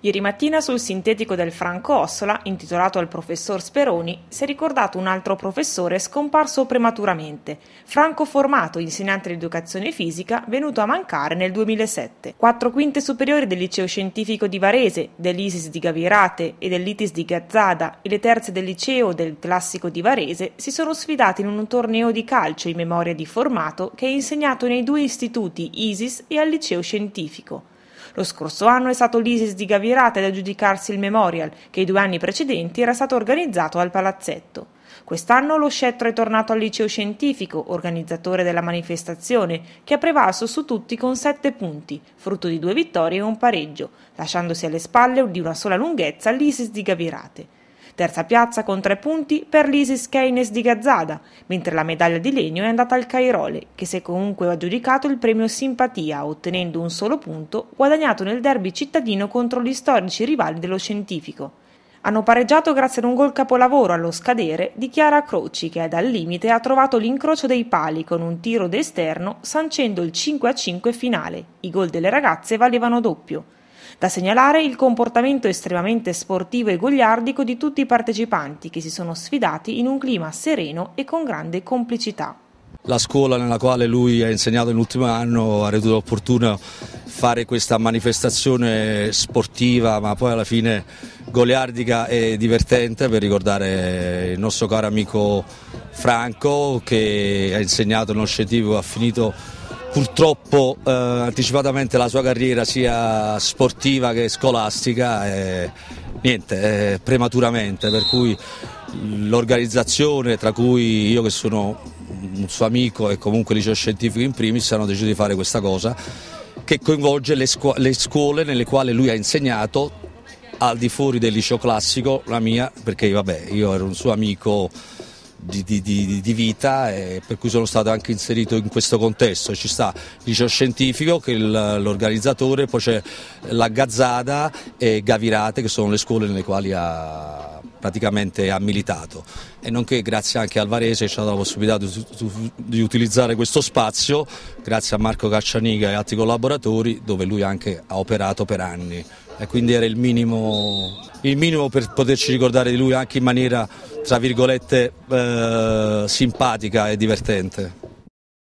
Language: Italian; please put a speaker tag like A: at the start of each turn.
A: Ieri mattina sul sintetico del Franco Ossola, intitolato al professor Speroni, si è ricordato un altro professore scomparso prematuramente, Franco Formato, insegnante di educazione fisica, venuto a mancare nel 2007. Quattro quinte superiori del liceo scientifico di Varese, dell'Isis di Gavirate e dell'Itis di Gazzada e le terze del liceo del classico di Varese si sono sfidati in un torneo di calcio in memoria di Formato che è insegnato nei due istituti Isis e al liceo scientifico. Lo scorso anno è stato l'ISIS di Gavirate ad aggiudicarsi il memorial, che i due anni precedenti era stato organizzato al palazzetto. Quest'anno lo scettro è tornato al liceo scientifico, organizzatore della manifestazione, che ha prevalso su tutti con sette punti, frutto di due vittorie e un pareggio, lasciandosi alle spalle di una sola lunghezza l'ISIS di Gavirate terza piazza con tre punti per l'Isis Keynes di Gazzada, mentre la medaglia di legno è andata al Cairole, che si è comunque aggiudicato il premio Simpatia, ottenendo un solo punto guadagnato nel derby cittadino contro gli storici rivali dello scientifico. Hanno pareggiato grazie ad un gol capolavoro allo scadere di Chiara Croci che è dal limite ha trovato l'incrocio dei pali con un tiro d'esterno sancendo il 5-5 finale. I gol delle ragazze valevano doppio. Da segnalare il comportamento estremamente sportivo e gogliardico di tutti i partecipanti che si sono sfidati in un clima sereno e con grande complicità.
B: La scuola nella quale lui ha insegnato nell'ultimo anno ha ritenuto opportuno fare questa manifestazione sportiva ma poi alla fine goliardica e divertente per ricordare il nostro caro amico Franco che ha insegnato nello scientifico, ha finito purtroppo eh, anticipatamente la sua carriera sia sportiva che scolastica eh, niente, eh, prematuramente, per cui l'organizzazione, tra cui io che sono un suo amico e comunque liceo scientifico in primis, hanno deciso di fare questa cosa che coinvolge le, scu- le scuole nelle quali lui ha insegnato al di fuori del liceo classico, la mia, perché vabbè, io ero un suo amico di, di, di, di, vita e per cui sono stato anche inserito in questo contesto. Ci sta il liceo scientifico che è l'organizzatore, poi c'è la Gazzada e Gavirate che sono le scuole nelle quali ha praticamente ha militato e nonché grazie anche al Varese ci ha dato la possibilità di, di, utilizzare questo spazio grazie a Marco Caccianiga e altri collaboratori dove lui anche ha operato per anni e quindi era il minimo, il minimo per poterci ricordare di lui anche in maniera tra virgolette eh, simpatica e divertente.